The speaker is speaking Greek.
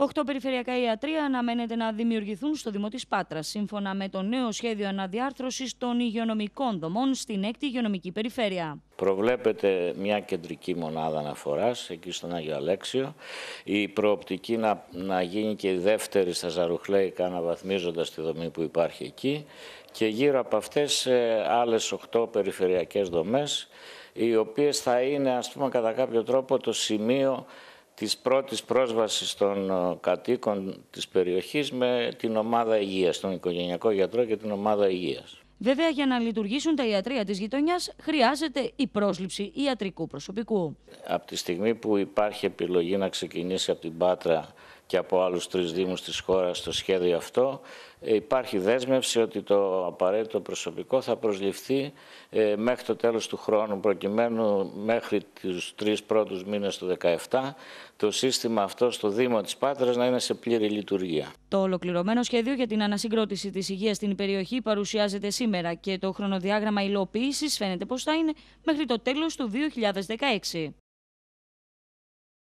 Οχτώ περιφερειακά ιατρία αναμένεται να δημιουργηθούν στο Δημό της Πάτρας, σύμφωνα με το νέο σχέδιο αναδιάρθρωσης των υγειονομικών δομών στην 6η Υγειονομική Περιφέρεια. Προβλέπεται μια κεντρική μονάδα αναφοράς εκεί στον Άγιο Αλέξιο. Η προοπτική να, γίνει και η δεύτερη στα Ζαρουχλέικα, αναβαθμίζοντας τη δομή που υπάρχει εκεί. Και γύρω από αυτές ε, άλλες 8 περιφερειακές δομές, οι οποίες θα είναι, ας πούμε, κατά κάποιο τρόπο το σημείο της πρώτης πρόσβασης των ε, κατοίκων της περιοχής με την ομάδα υγείας, τον οικογενειακό γιατρό και την ομάδα υγείας. Βέβαια, για να λειτουργήσουν τα ιατρία της γειτονιάς χρειάζεται η πρόσληψη ιατρικού προσωπικού. Από τη στιγμή που υπάρχει επιλογή να ξεκινήσει από την Πάτρα και από άλλους τρεις δήμους της χώρας το σχέδιο αυτό, ε, υπάρχει δέσμευση ότι το απαραίτητο προσωπικό θα προσληφθεί ε, μέχρι το τέλος του χρόνου, προκειμένου μέχρι τους τρεις πρώτους μήνες του 2017 το σύστημα αυτό στο Δήμο της Πάτρας να είναι σε πλήρη λειτουργία. Το ολοκληρωμένο σχέδιο για την ανασυγκρότηση της υγείας στην περιοχή παρουσιάζεται σήμερα και το χρονοδιάγραμμα υλοποίησης φαίνεται πως θα είναι μέχρι το τέλος του 2016.